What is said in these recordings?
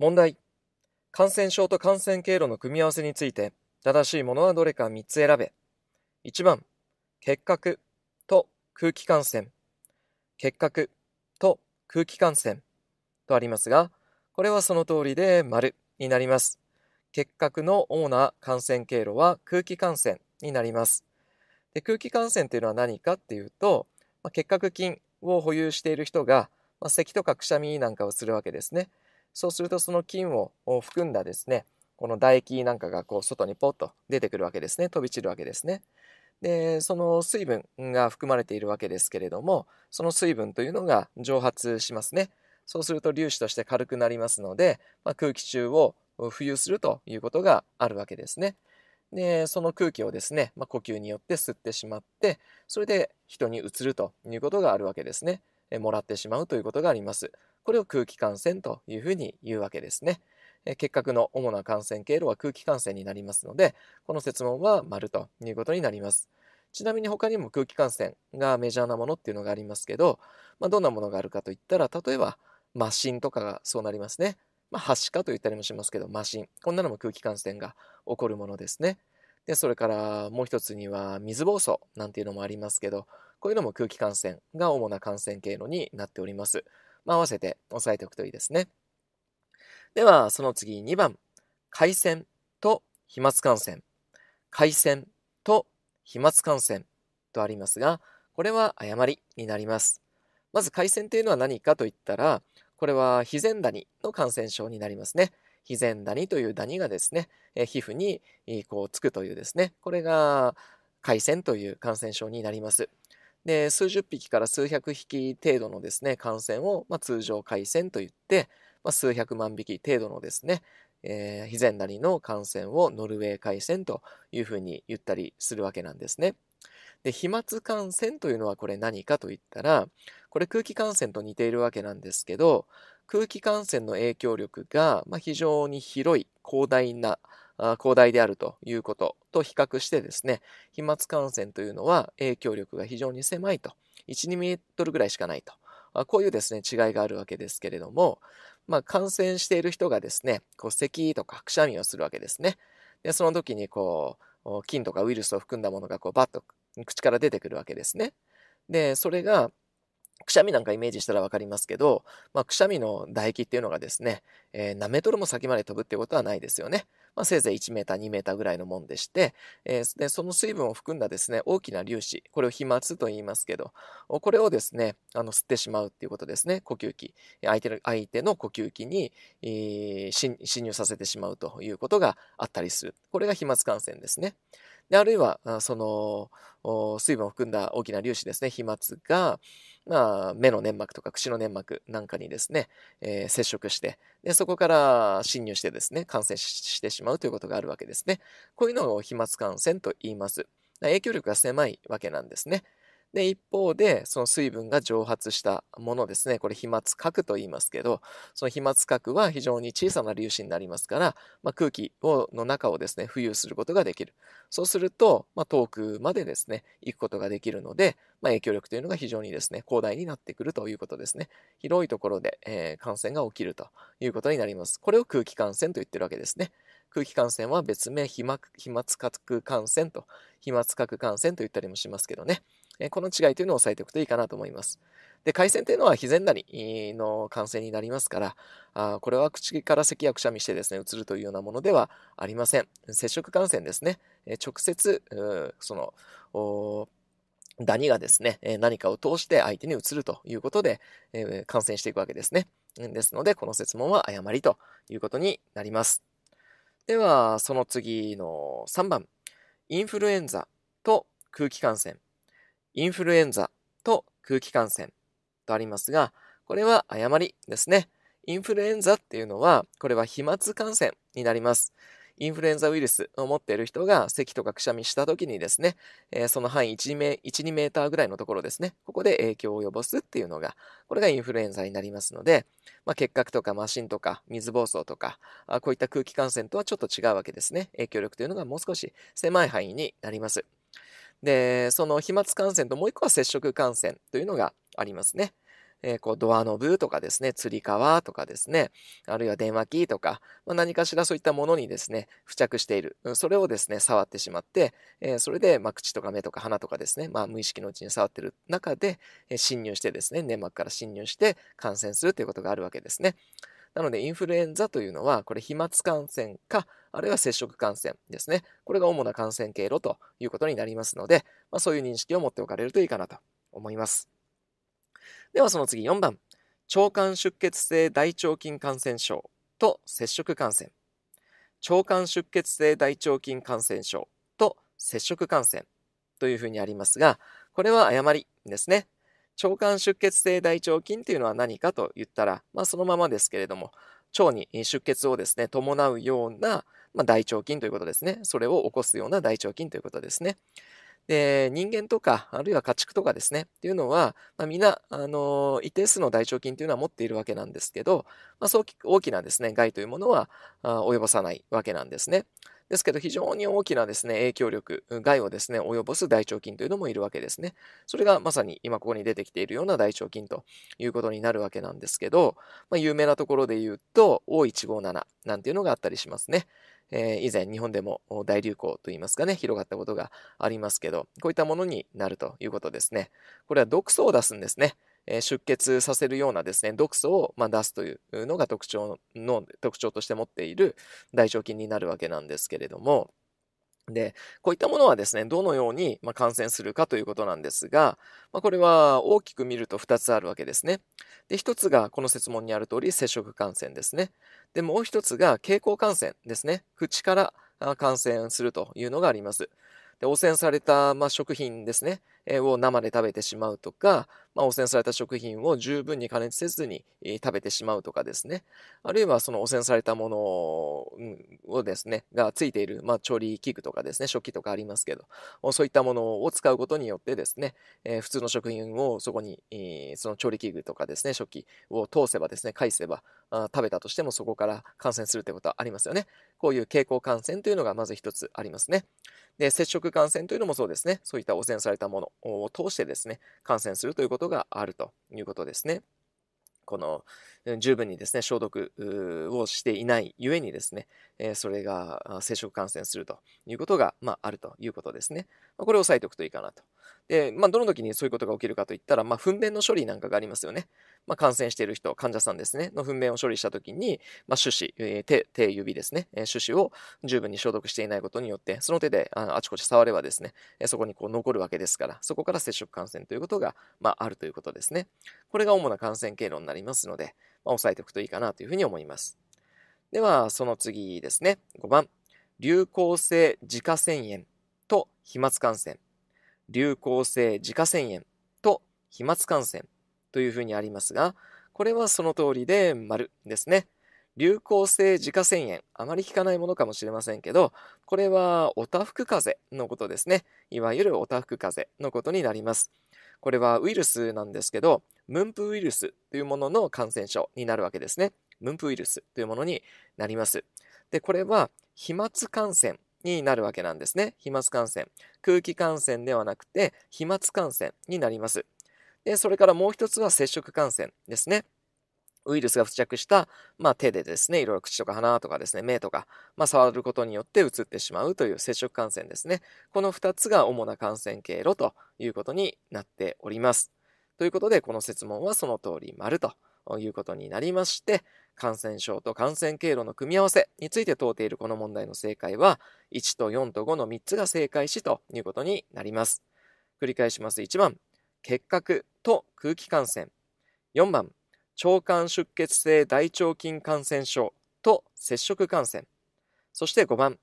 問題。感染症と感染経路の組み合わせについて、正しいものはどれか3つ選べ。1番、結核と空気感染。結核と空気感染とありますが、これはその通りで丸になります。結核の主な感染経路は空気感染になります。で空気感染というのは何かっていうと、まあ、結核菌を保有している人が、まあ、咳とかくしゃみなんかをするわけですね。そうするとその菌を含んだですねこの唾液なんかがこう外にポッと出てくるわけですね飛び散るわけですねでその水分が含まれているわけですけれどもその水分というのが蒸発しますねそうすると粒子として軽くなりますので、まあ、空気中を浮遊するということがあるわけですねでその空気をですね、まあ、呼吸によって吸ってしまってそれで人に移るということがあるわけですねもらってしまうということがありますこれを空気感染というふうに言うわけですね。結核の主な感染経路は空気感染になりますので、この設問は丸ということになります。ちなみに他にも空気感染がメジャーなものっていうのがありますけど、まあ、どんなものがあるかといったら、例えば、マシンとかがそうなりますね。まあ、はしかと言ったりもしますけど、マシン。こんなのも空気感染が起こるものですね。で、それからもう一つには水暴走なんていうのもありますけど、こういうのも空気感染が主な感染経路になっております。まあ、合わせて押さえておくといいですね。では、その次2番。回線と飛沫感染。回線と飛沫感染とありますが、これは誤りになります。まず回線というのは何かといったら、これは肥前ダニの感染症になりますね。肥前ダニというダニがですね、皮膚にこうつくというですね、これが回線という感染症になります。で数十匹から数百匹程度のですね感染を、まあ、通常回線といって、まあ、数百万匹程度のですね、えー、肥前なりの感染をノルウェー回線というふうに言ったりするわけなんですね。で飛沫感染というのはこれ何かといったらこれ空気感染と似ているわけなんですけど空気感染の影響力が、まあ、非常に広い広大な、広大であるということと比較してですね、飛沫感染というのは影響力が非常に狭いと、1、2メートルぐらいしかないと、こういうですね、違いがあるわけですけれども、まあ、感染している人がですね、こう咳とかくしゃみをするわけですね。で、その時にこう、菌とかウイルスを含んだものがこうバッと口から出てくるわけですね。で、それが、くしゃみなんかイメージしたらわかりますけど、まあ、くしゃみの唾液っていうのがですね、えー、何メートルも先まで飛ぶってことはないですよね。まあ、せいぜい1メーター、2メーターぐらいのもんでして、えー、でその水分を含んだですね、大きな粒子、これを飛沫と言いますけど、これをですね、あの吸ってしまうっていうことですね、呼吸器、相手の相手の呼吸器に、えー、侵入させてしまうということがあったりする。これが飛沫感染ですね。であるいは、その、水分を含んだ大きな粒子ですね、飛沫が、まあ、目の粘膜とか口の粘膜なんかにですね、えー、接触して、で、そこから侵入してですね、感染してしまうということがあるわけですね。こういうのを飛沫感染と言います。影響力が狭いわけなんですね。で、一方で、その水分が蒸発したものですね。これ、飛沫核と言いますけど、その飛沫核は非常に小さな粒子になりますから、まあ、空気をの中をですね、浮遊することができる。そうすると、まあ、遠くまでですね、行くことができるので、まあ、影響力というのが非常にですね、広大になってくるということですね。広いところで、えー、感染が起きるということになります。これを空気感染と言ってるわけですね。空気感染は別名飛沫核感染と、飛沫核感染と言ったりもしますけどね。えこの違いというのを押さえておくといいかなと思います。で、回線というのは肥前なりの感染になりますから、あこれは口から咳やくしゃみしてですね、うつるというようなものではありません。接触感染ですね、え直接、その、ダニがですね、何かを通して相手にうつるということで、え感染していくわけですね。ですので、この説問は誤りということになります。では、その次の3番。インフルエンザと空気感染。インフルエンザと空気感染とありますが、これは誤りですね。インフルエンザっていうのは、これは飛沫感染になります。インフルエンザウイルスを持っている人が咳とかくしゃみした時にですね、えー、その範囲1、1、2メーターぐらいのところですね、ここで影響を及ぼすっていうのが、これがインフルエンザになりますので、まあ、結核とかマシンとか水暴走とかこういった空気感染とはちょっと違うわけですね。影響力というのがもう少し狭い範囲になります。で、その飛沫感染ともう一個は接触感染というのがありますね。えー、こう、ドアノブとかですね、つり革とかですね、あるいは電話機とか、まあ、何かしらそういったものにですね、付着している。それをですね、触ってしまって、えー、それで、まあ、口とか目とか鼻とかですね、まあ、無意識のうちに触ってる中で、えー、侵入してですね、粘膜から侵入して感染するということがあるわけですね。なので、インフルエンザというのは、これ、飛沫感染か、あるいは接触感染ですね。これが主な感染経路ということになりますので、まあ、そういう認識を持っておかれるといいかなと思います。では、その次、4番。腸管出血性大腸菌感染症と接触感染。腸管出血性大腸菌感染症と接触感染というふうにありますが、これは誤りですね。腸管出血性大腸菌というのは何かと言ったら、まあ、そのままですけれども、腸に出血をですね、伴うような、まあ、大腸菌ということですね。それを起こすような大腸菌ということですね。で人間とか、あるいは家畜とかですね、っていうのは、まあ、みんな、あの一定数の大腸菌というのは持っているわけなんですけど、まあ、そう大きなですね、害というものは及ぼさないわけなんですね。ですけど、非常に大きなですね、影響力、害をですね、及ぼす大腸菌というのもいるわけですね。それがまさに今ここに出てきているような大腸菌ということになるわけなんですけど、まあ、有名なところで言うと、O157 なんていうのがあったりしますね。えー、以前日本でも大流行といいますかね、広がったことがありますけど、こういったものになるということですね。これは毒素を出すんですね。出血させるようなですね、毒素をま出すというのが特徴の、特徴として持っている大腸菌になるわけなんですけれども、で、こういったものはですね、どのようにま感染するかということなんですが、まあ、これは大きく見ると2つあるわけですね。で、1つがこの説問にある通り接触感染ですね。で、もう1つが経口感染ですね。口から感染するというのがあります。で汚染された、まあ、食品ですね、を生で食べてしまうとか、まあ、汚染された食品を十分に加熱せずに食べてしまうとかですね、あるいはその汚染されたものをですね、がついている、まあ、調理器具とかですね、食器とかありますけど、そういったものを使うことによってですね、え普通の食品をそこに、その調理器具とかですね、食器を通せばですね、返せば、食べたとしてもそこから感染するということはありますよね。こういう経口感染というのがまず一つありますね。で、接触感染というのもそうですね、そういった汚染されたものを通してですね、感染するということがあるということですね。この十分にですね消毒をしていないゆえにですねそれが接触感染するということが、まあ、あるということですねこれを押さえておくといいかなとで、まあ、どの時にそういうことが起きるかといったら、まあ、糞便の処理なんかがありますよねまあ、感染している人、患者さんですね、の糞便を処理したときに、まあ、手指、えー、手、手指ですね、手指を十分に消毒していないことによって、その手でああちこち触ればですね、そこにこう残るわけですから、そこから接触感染ということが、まあ、あるということですね。これが主な感染経路になりますので、まあ、抑えておくといいかなというふうに思います。では、その次ですね、5番、流行性自家腺炎と飛沫感染。流行性自家腺炎と飛沫感染。というふうにありますが、これはその通りで丸ですね。流行性自家腺炎。あまり聞かないものかもしれませんけど、これはおたふく風邪のことですね。いわゆるおたふく風邪のことになります。これはウイルスなんですけど、ムンプウイルスというものの感染症になるわけですね。ムンプウイルスというものになります。で、これは飛沫感染になるわけなんですね。飛沫感染。空気感染ではなくて飛沫感染になります。で、それからもう一つは接触感染ですね。ウイルスが付着した、まあ、手でですね、いろいろ口とか鼻とかですね、目とか、まあ、触ることによって移ってしまうという接触感染ですね。この2つが主な感染経路ということになっております。ということで、この説問はその通り丸ということになりまして、感染症と感染経路の組み合わせについて問うているこの問題の正解は、1と4と5の3つが正解しということになります。繰り返します。1番、結核、と空気感染4番腸管出血性大腸菌感染症と接触感染そして5番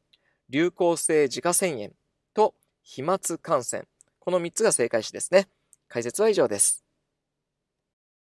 流行性自家腺炎と飛沫感染この3つが正解詞ですね解説は以上です